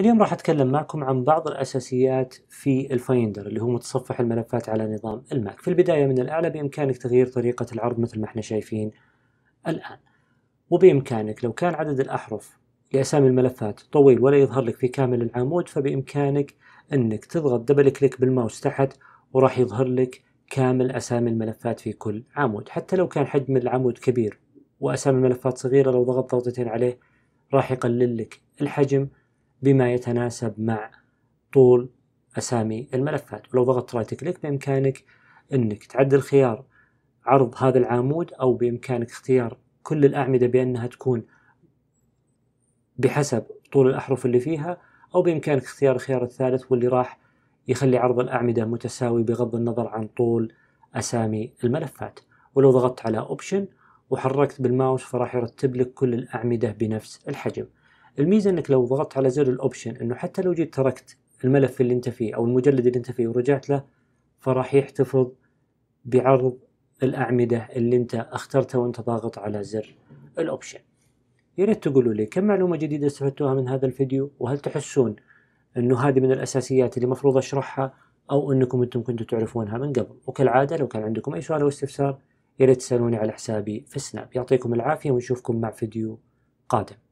اليوم راح أتكلم معكم عن بعض الأساسيات في الفايندر اللي هو متصفح الملفات على نظام الماك في البداية من الأعلى بإمكانك تغيير طريقة العرض مثل ما احنا شايفين الآن وبإمكانك لو كان عدد الأحرف لأسامي الملفات طويل ولا يظهر لك في كامل العمود فبإمكانك أنك تضغط دبل كليك بالماوس تحت وراح يظهر لك كامل أسامي الملفات في كل عمود حتى لو كان حجم العمود كبير وأسامي الملفات صغيرة لو ضغطت ضغطتين عليه راح يقلل لك الحجم بما يتناسب مع طول أسامي الملفات ولو ضغطت رايت كليك بإمكانك أنك تعدل خيار عرض هذا العمود أو بإمكانك اختيار كل الأعمدة بأنها تكون بحسب طول الأحرف اللي فيها أو بإمكانك اختيار الخيار الثالث واللي راح يخلي عرض الأعمدة متساوي بغض النظر عن طول أسامي الملفات ولو ضغطت على أوبشن وحركت بالماوس فراح يرتب لك كل الأعمدة بنفس الحجم الميزه انك لو ضغطت على زر الاوبشن انه حتى لو جيت تركت الملف اللي انت فيه او المجلد اللي انت فيه ورجعت له فراح يحتفظ بعرض الاعمده اللي انت اخترتها وانت ضاغط على زر الاوبشن يا ريت تقولوا لي كم معلومه جديده استفدتوها من هذا الفيديو وهل تحسون انه هذه من الاساسيات اللي المفروض اشرحها او انكم انتم كنتوا تعرفونها من قبل وكالعاده لو كان عندكم اي سؤال او استفسار يا ريت تسالوني على حسابي في السناب يعطيكم العافيه ونشوفكم مع فيديو قادم